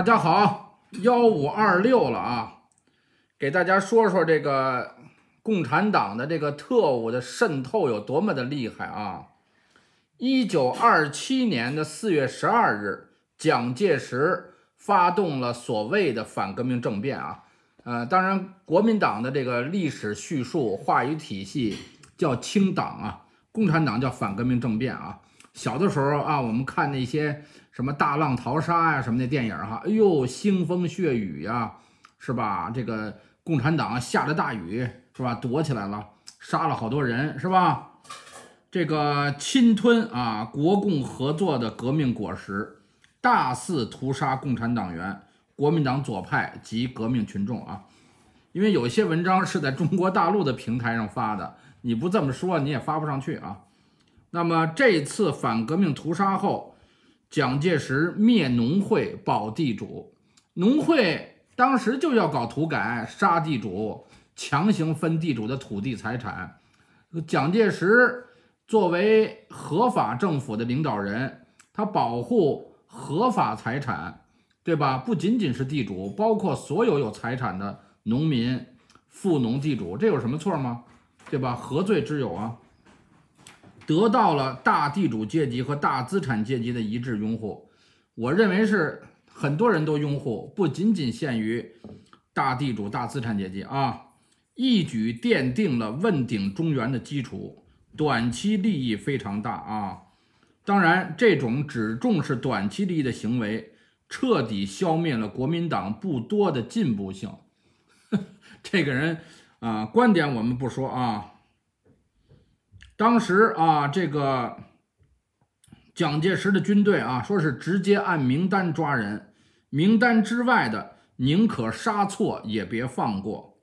大家好，幺五二六了啊，给大家说说这个共产党的这个特务的渗透有多么的厉害啊！一九二七年的四月十二日，蒋介石发动了所谓的反革命政变啊，呃，当然，国民党的这个历史叙述话语体系叫清党啊，共产党叫反革命政变啊。小的时候啊，我们看那些什么《大浪淘沙》呀什么的电影哈，哎呦，腥风血雨呀，是吧？这个共产党下着大雨是吧，躲起来了，杀了好多人是吧？这个侵吞啊国共合作的革命果实，大肆屠杀共产党员、国民党左派及革命群众啊。因为有一些文章是在中国大陆的平台上发的，你不这么说你也发不上去啊。那么这次反革命屠杀后，蒋介石灭农会保地主，农会当时就要搞土改杀地主，强行分地主的土地财产。蒋介石作为合法政府的领导人，他保护合法财产，对吧？不仅仅是地主，包括所有有财产的农民、富农、地主，这有什么错吗？对吧？何罪之有啊？得到了大地主阶级和大资产阶级的一致拥护，我认为是很多人都拥护，不仅仅限于大地主大资产阶级啊，一举奠定了问鼎中原的基础，短期利益非常大啊。当然，这种只重视短期利益的行为，彻底消灭了国民党不多的进步性。这个人啊，观点我们不说啊。当时啊，这个蒋介石的军队啊，说是直接按名单抓人，名单之外的宁可杀错也别放过。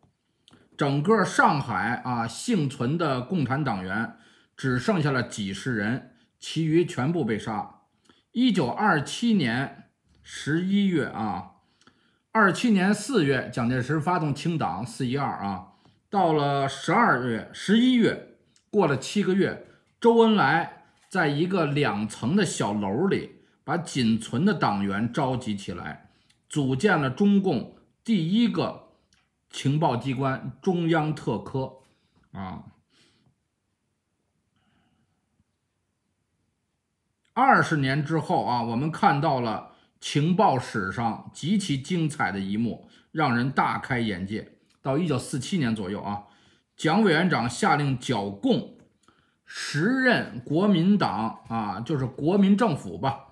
整个上海啊，幸存的共产党员只剩下了几十人，其余全部被杀。一九二七年十一月啊，二七年四月，蒋介石发动清党“四一二”啊，到了十二月十一月。过了七个月，周恩来在一个两层的小楼里，把仅存的党员召集起来，组建了中共第一个情报机关中央特科。啊，二十年之后啊，我们看到了情报史上极其精彩的一幕，让人大开眼界。到一九四七年左右啊。蒋委员长下令剿共，时任国民党啊，就是国民政府吧，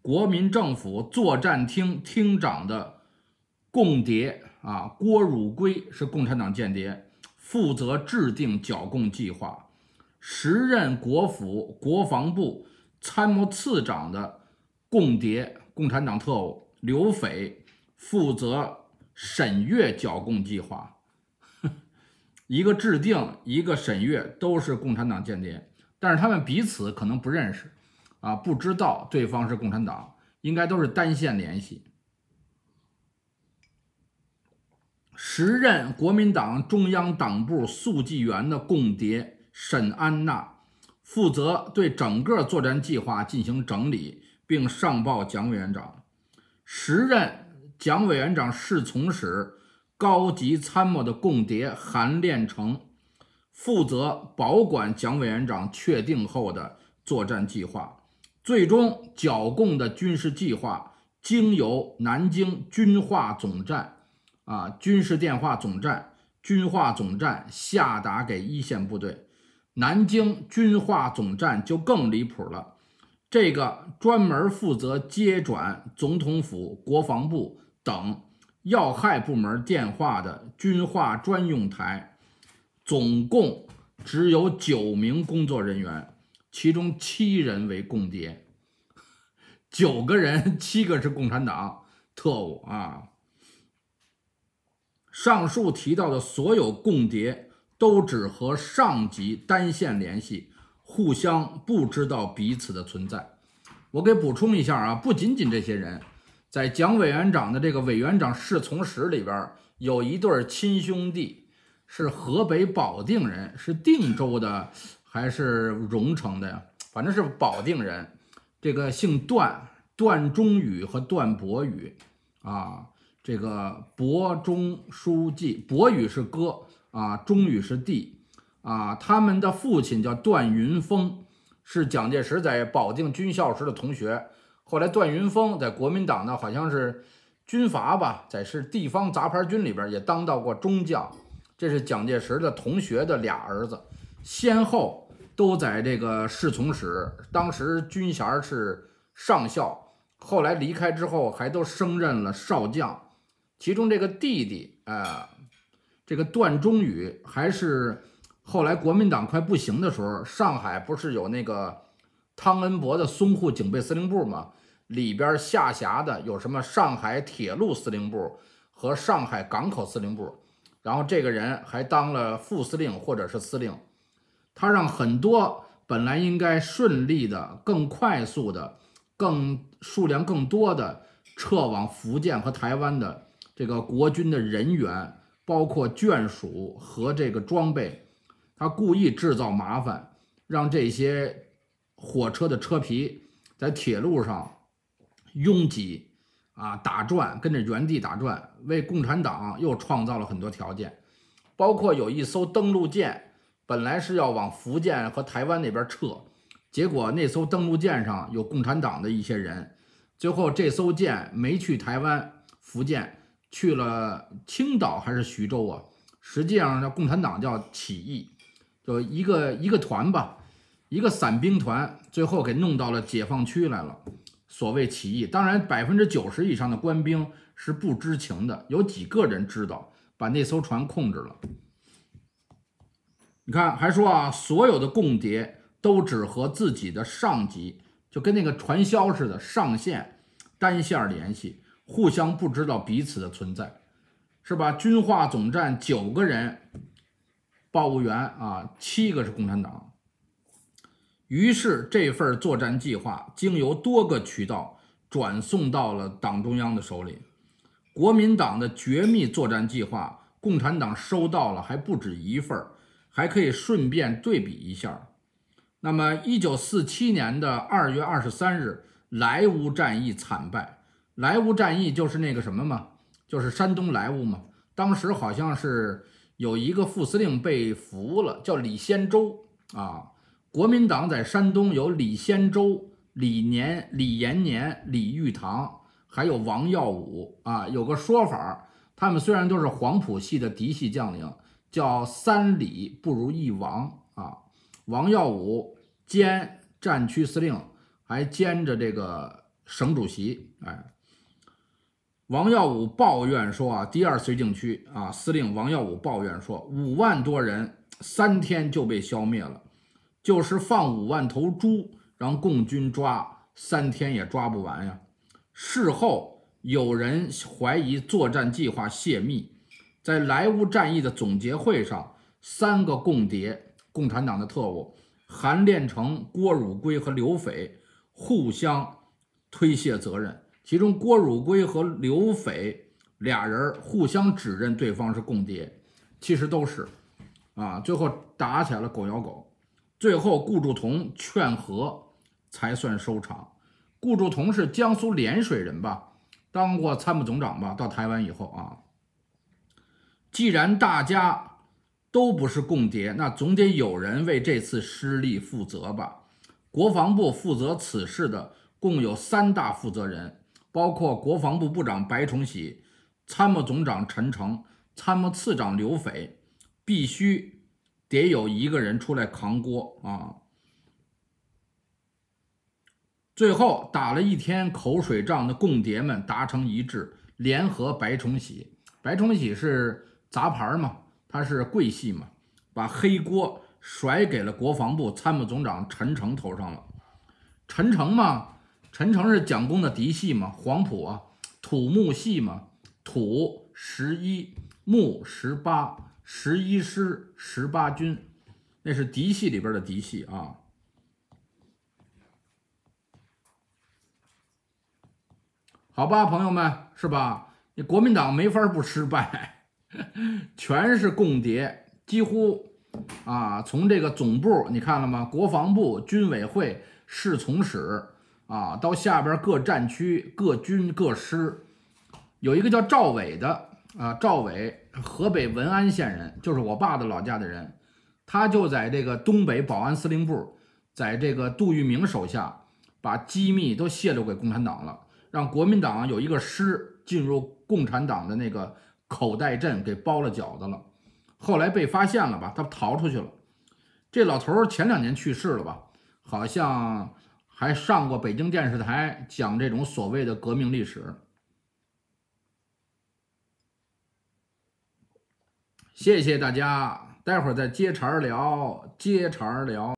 国民政府作战厅厅长的共谍啊，郭汝瑰是共产党间谍，负责制定剿共计划。时任国府国防部参谋次长的共谍，共产党特务刘斐负责审阅剿共计划。一个制定，一个审阅，都是共产党间谍，但是他们彼此可能不认识，啊，不知道对方是共产党，应该都是单线联系。时任国民党中央党部速记员的共谍沈安娜，负责对整个作战计划进行整理，并上报蒋委员长。时任蒋委员长侍从时，高级参谋的共谍韩练成负责保管蒋委员长确定后的作战计划。最终剿共的军事计划经由南京军化总站啊军事电话总站军化总站下达给一线部队。南京军化总站就更离谱了，这个专门负责接转总统府、国防部等。要害部门电话的军话专用台，总共只有九名工作人员，其中七人为共谍，九个人，七个是共产党特务啊。上述提到的所有共谍都只和上级单线联系，互相不知道彼此的存在。我给补充一下啊，不仅仅这些人。在蒋委员长的这个委员长侍从室里边，有一对亲兄弟，是河北保定人，是定州的还是荣城的呀？反正是保定人。这个姓段，段中宇和段博宇，啊，这个博中书记，博宇是哥啊，中宇是弟啊。他们的父亲叫段云峰，是蒋介石在保定军校时的同学。后来，段云峰在国民党呢，好像是军阀吧，在是地方杂牌军里边也当到过中将。这是蒋介石的同学的俩儿子，先后都在这个侍从室，当时军衔是上校。后来离开之后，还都升任了少将。其中这个弟弟啊，这个段中宇，还是后来国民党快不行的时候，上海不是有那个。汤恩伯的淞沪警备司令部嘛，里边下辖的有什么上海铁路司令部和上海港口司令部，然后这个人还当了副司令或者是司令，他让很多本来应该顺利的、更快速的、更数量更多的撤往福建和台湾的这个国军的人员，包括眷属和这个装备，他故意制造麻烦，让这些。火车的车皮在铁路上拥挤啊，打转，跟着原地打转，为共产党又创造了很多条件。包括有一艘登陆舰，本来是要往福建和台湾那边撤，结果那艘登陆舰上有共产党的一些人，最后这艘舰没去台湾、福建，去了青岛还是徐州啊？实际上叫共产党叫起义，就一个一个团吧。一个散兵团最后给弄到了解放区来了，所谓起义，当然百分之九十以上的官兵是不知情的，有几个人知道，把那艘船控制了。你看，还说啊，所有的共谍都只和自己的上级，就跟那个传销似的，上线单线联系，互相不知道彼此的存在，是吧？军化总站九个人，报务员啊，七个是共产党。于是，这份作战计划经由多个渠道转送到了党中央的手里。国民党的绝密作战计划，共产党收到了还不止一份儿，还可以顺便对比一下。那么，一九四七年的二月二十三日，莱芜战役惨败。莱芜战役就是那个什么嘛，就是山东莱芜嘛。当时好像是有一个副司令被俘了，叫李先洲啊。国民党在山东有李先洲、李年、李延年、李玉堂，还有王耀武啊。有个说法，他们虽然都是黄埔系的嫡系将领，叫“三李不如一王”啊。王耀武兼战区司令，还兼着这个省主席。哎，王耀武抱怨说：“啊，第二绥靖区啊，司令王耀武抱怨说，五万多人三天就被消灭了。”就是放五万头猪，让共军抓三天也抓不完呀！事后有人怀疑作战计划泄密，在莱芜战役的总结会上，三个共谍（共产党的特务）韩练成、郭汝瑰和刘斐互相推卸责任，其中郭汝瑰和刘斐俩人互相指认对方是共谍，其实都是，啊，最后打起来了狗咬狗。最后，顾祝同劝和，才算收场。顾祝同是江苏涟水人吧？当过参谋总长吧？到台湾以后啊，既然大家都不是共谍，那总得有人为这次失利负责吧？国防部负责此事的共有三大负责人，包括国防部部长白崇禧、参谋总长陈诚、参谋次长刘斐，必须。得有一个人出来扛锅啊！最后打了一天口水仗的共谍们达成一致，联合白崇禧。白崇禧是杂牌嘛，他是桂系嘛，把黑锅甩给了国防部参谋总长陈诚头上了。陈诚嘛，陈诚是蒋公的嫡系嘛，黄埔啊，土木系嘛，土十一，木十八。十一师、十八军，那是嫡系里边的嫡系啊。好吧，朋友们，是吧？你国民党没法不失败，全是共谍，几乎啊，从这个总部你看了吗？国防部、军委会、侍从室啊，到下边各战区、各军、各师，有一个叫赵伟的。啊，赵伟，河北文安县人，就是我爸的老家的人。他就在这个东北保安司令部，在这个杜聿明手下，把机密都泄露给共产党了，让国民党有一个师进入共产党的那个口袋镇，给包了饺子了。后来被发现了吧？他逃出去了。这老头前两年去世了吧？好像还上过北京电视台讲这种所谓的革命历史。谢谢大家，待会儿再接茬聊，接茬聊。